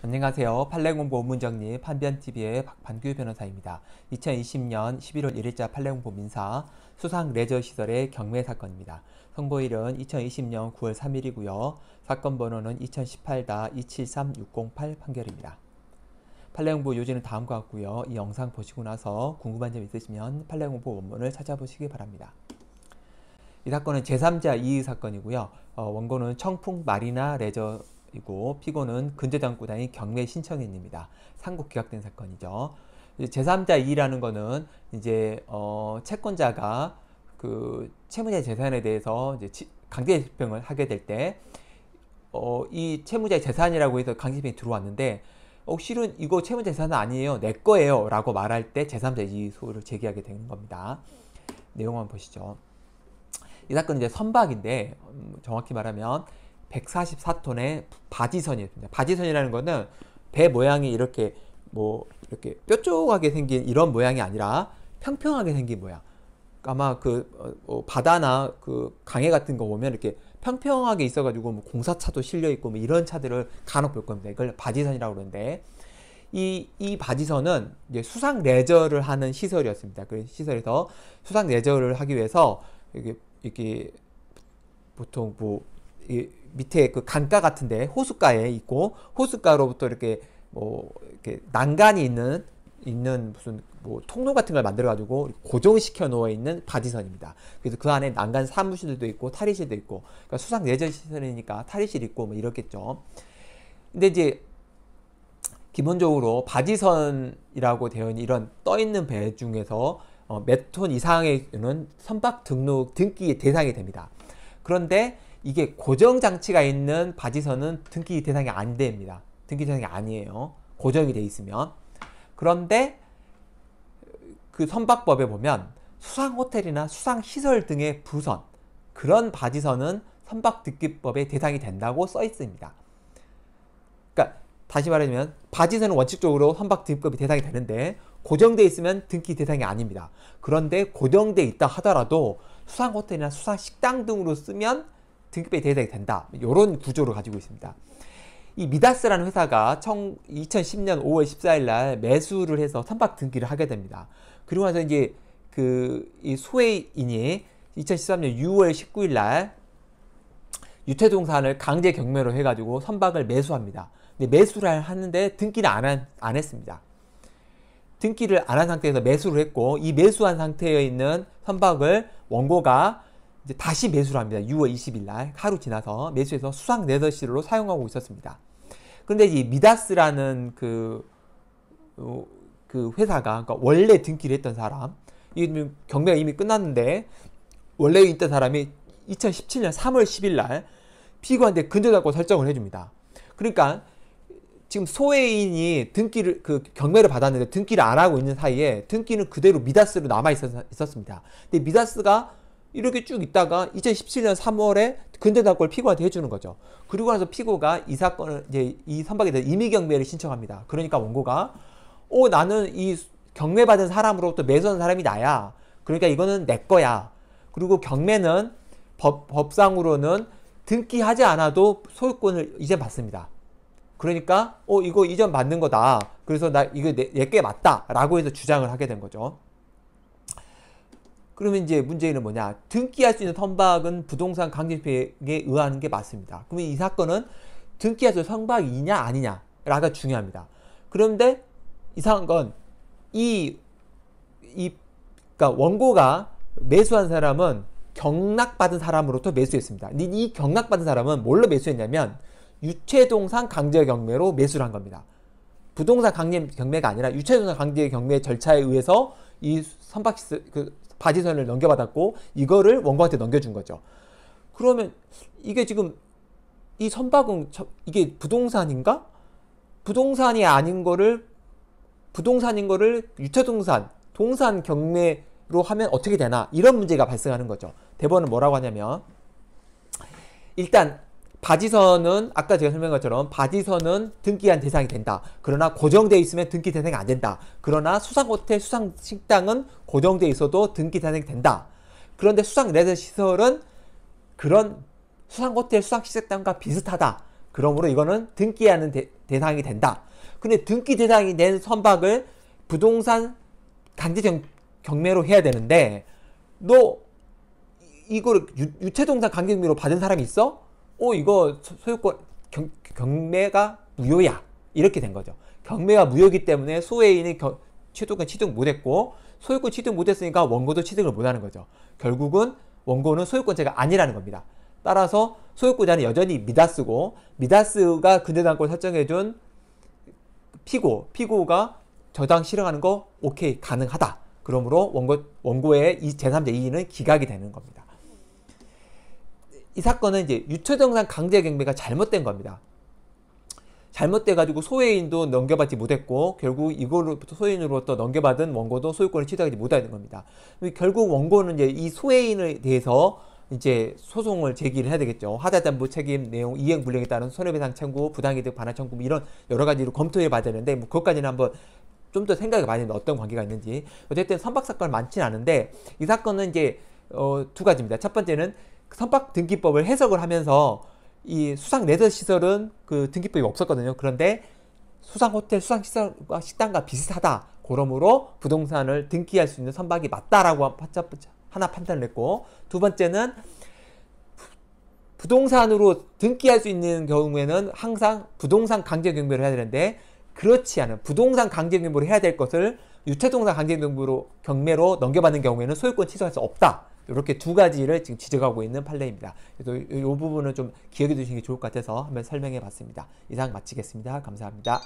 안녕하세요. 판례공보 문정리 판변TV의 박판규 변호사입니다. 2020년 11월 1일자 판례공보 민사 수상 레저시설의 경매 사건입니다. 선고일은 2020년 9월 3일이고요. 사건 번호는 2018-273608 판결입니다. 판례공보 요지는 다음과 같고요. 이 영상 보시고 나서 궁금한 점 있으시면 판례공보 원문을 찾아보시기 바랍니다. 이 사건은 제3자 이의 사건이고요. 어, 원고는 청풍 마리나 레저 이고 피고는 근저당구단이 경매 신청인입니다. 상고 기각된 사건이죠. 제3자 이라는 거는 이제 어 채권자가 그 채무자의 재산에 대해서 이제 강제 집행을 하게 될때어이 채무자의 재산이라고 해서 강제 집행이 들어왔는데 어 실은 이거 채무 재산은 아니에요. 내 거예요라고 말할 때 제3자 이 소를 제기하게 되는 겁니다. 내용 한번 보시죠. 이 사건은 이제 선박인데 음 정확히 말하면 144톤의 바지선이었습니다. 바지선이라는 거는 배 모양이 이렇게 뭐 이렇게 뾰족하게 생긴 이런 모양이 아니라 평평하게 생긴 모양. 아마 그 어, 어, 바다나 그 강해 같은 거 보면 이렇게 평평하게 있어가지고 뭐 공사차도 실려 있고 뭐 이런 차들을 간혹 볼 겁니다. 이걸 바지선이라고 그러는데 이, 이 바지선은 이제 수상 레저를 하는 시설이었습니다. 그 시설에서 수상 레저를 하기 위해서 이게 이게 보통 뭐 이, 밑에 그 강가 같은데 호숫가에 있고 호숫가로부터 이렇게 뭐 이렇게 난간이 있는 있는 무슨 뭐 통로 같은 걸 만들어 가지고 고정시켜 놓아 있는 바지선입니다. 그래서 그 안에 난간 사무실도 있고 탈의실도 있고 그러니까 수상 내전 시설이니까 탈의실 있고 뭐 이렇겠죠. 근데 이제 기본적으로 바지선이라고 되어 있는 이런 떠 있는 배 중에서 어, 몇톤 이상의 는 선박 등록 등기의 대상이 됩니다. 그런데 이게 고정 장치가 있는 바지선은 등기 대상이 안 됩니다. 등기 대상이 아니에요. 고정이 돼 있으면. 그런데 그 선박법에 보면 수상 호텔이나 수상 시설 등의 부선 그런 바지선은 선박 등기법의 대상이 된다고 써 있습니다. 그러니까 다시 말하면 바지선은 원칙적으로 선박 등기법이 대상이 되는데 고정돼 있으면 등기 대상이 아닙니다. 그런데 고정돼 있다 하더라도 수상 호텔이나 수상 식당 등으로 쓰면 등급에 대상이 된다. 이런 구조를 가지고 있습니다. 이 미다스라는 회사가 2010년 5월 14일 날 매수를 해서 선박 등기를 하게 됩니다. 그리고 나서 이제 그 소외인이 2013년 6월 19일 날 유태동산을 강제 경매로 해가지고 선박을 매수합니다. 근데 매수를 하는데 등기를 안, 한, 안 했습니다. 등기를 안 한 상태에서 매수를 했고 이 매수한 상태에 있는 선박을 원고가 이제 다시 매수를 합니다. 6월 20일 날 하루 지나서 매수해서 수상 레더실로 사용하고 있었습니다. 그런데 이 미다스라는 그, 어, 그 회사가 그러니까 원래 등기를 했던 사람 이 경매가 이미 끝났는데 원래 있던 사람이 2017년 3월 10일 날 피고한테 근저당권 설정을 해줍니다. 그러니까 지금 소외인이 등기를 그 경매를 받았는데 등기를 안 하고 있는 사이에 등기는 그대로 미다스로 남아 있었, 습니다 근데 미다스가 이렇게 쭉 있다가 2017년 3월에 근대답골 피고한테 해주는 거죠. 그리고 나서 피고가 이 사건을 이제 이 선박에 대해 임의경매를 신청합니다. 그러니까 원고가 오 나는 이 경매 받은 사람으로부터 매수한 사람이 나야. 그러니까 이거는 내 거야. 그리고 경매는 법, 법상으로는 등기하지 않아도 소유권을 이제 받습니다. 그러니까 어 이거 이전 받는 거다. 그래서 나 이거 내게 맞다라고 해서 주장을 하게 된 거죠. 그러면 이제 문제는 뭐냐? 등기할 수 있는 선박은 부동산 강제집행에 의한게 맞습니다. 그러면 이 사건은 등기할 수 있는 선박이냐 아니냐라가 중요합니다. 그런데 이상한 건이이 그러니까 원고가 매수한 사람은 경락받은 사람으로부터 매수했습니다. 이 경락받은 사람은 뭘로 매수했냐면 유체동산 강제 경매로 매수를 한 겁니다. 부동산 강제 경매가 아니라 유체동산 강제 경매 절차에 의해서 이 선박 그 바지선을 넘겨받았고 이거를 원고한테 넘겨준 거죠. 그러면 이게 지금 이 선박은 이게 부동산인가? 부동산이 아닌 거를 부동산인 거를 유체동산, 동산 경매로 하면 어떻게 되나 이런 문제가 발생하는 거죠. 대법원은 뭐라고 하냐면 일단 바지선은 아까 제가 설명한 것처럼 바지선은 등기한 대상이 된다. 그러나 고정되어 있으면 등기 대상이 안 된다. 그러나 수상 호텔, 수상 식당은 고정되어 있어도 등기 대상이 된다. 그런데 수상 레저 시설은 그런 수상 호텔, 수상 식당과 비슷하다. 그러므로 이거는 등기하는 대, 대상이 된다. 근데 등기 대상이 된 선박을 부동산 강제 경, 경매로 해야 되는데 너 이걸 유체동산 강제 경매로 받은 사람이 있어? 오 어, 이거 소유권 경, 경매가 무효야 이렇게 된 거죠. 경매가 무효기 때문에 소외인이 겨, 취득권 취득 못했고 소유권 취득 못했으니까 원고도 취득을 못하는 거죠. 결국은 원고는 소유권자가 아니라는 겁니다. 따라서 소유권자는 여전히 미다스고 미다스가 근저당권 설정해준 피고 피고가 저당 실행하는 거 오케이 가능하다. 그러므로 원고 원고의 이 제3자 이의는 기각이 되는 겁니다. 이 사건은 이제 유초정산 강제경매가 잘못된 겁니다. 잘못돼가지고 소외인도 넘겨받지 못했고 결국 이걸로부터 소외인으로부터 넘겨받은 원고도 소유권을 취득하지 못하는 겁니다. 결국 원고는 이제 이 소외인에 대해서 이제 소송을 제기를 해야 되겠죠. 하자담보 책임 내용 이행 불량에 따른 손해배상 청구, 부당이득 반환 청구 뭐 이런 여러 가지로 검토해 봐야 되는데 뭐 그것까지는 한번 좀 더 생각해 봐야 어떤 관계가 있는지 어쨌든 선박 사건 많지는 않은데 이 사건은 이제 어, 두 가지입니다. 첫 번째는 선박 등기법을 해석을 하면서 이 수상 레저 시설은 그 등기법이 없었거든요. 그런데 수상 호텔, 수상 시설과 식당과 비슷하다. 그러므로 부동산을 등기할 수 있는 선박이 맞다라고 하나 판단을 했고 두 번째는 부동산으로 등기할 수 있는 경우에는 항상 부동산 강제 경매를 해야 되는데 그렇지 않은 부동산 강제 경매를 해야 될 것을 유채동산 강제 경매로 경매로 넘겨받는 경우에는 소유권 취소할 수 없다. 이렇게 두 가지를 지금 지적하고 있는 판례입니다. 그래서 이 부분은 좀 기억해 두시는 게 좋을 것 같아서 한번 설명해 봤습니다. 이상 마치겠습니다. 감사합니다.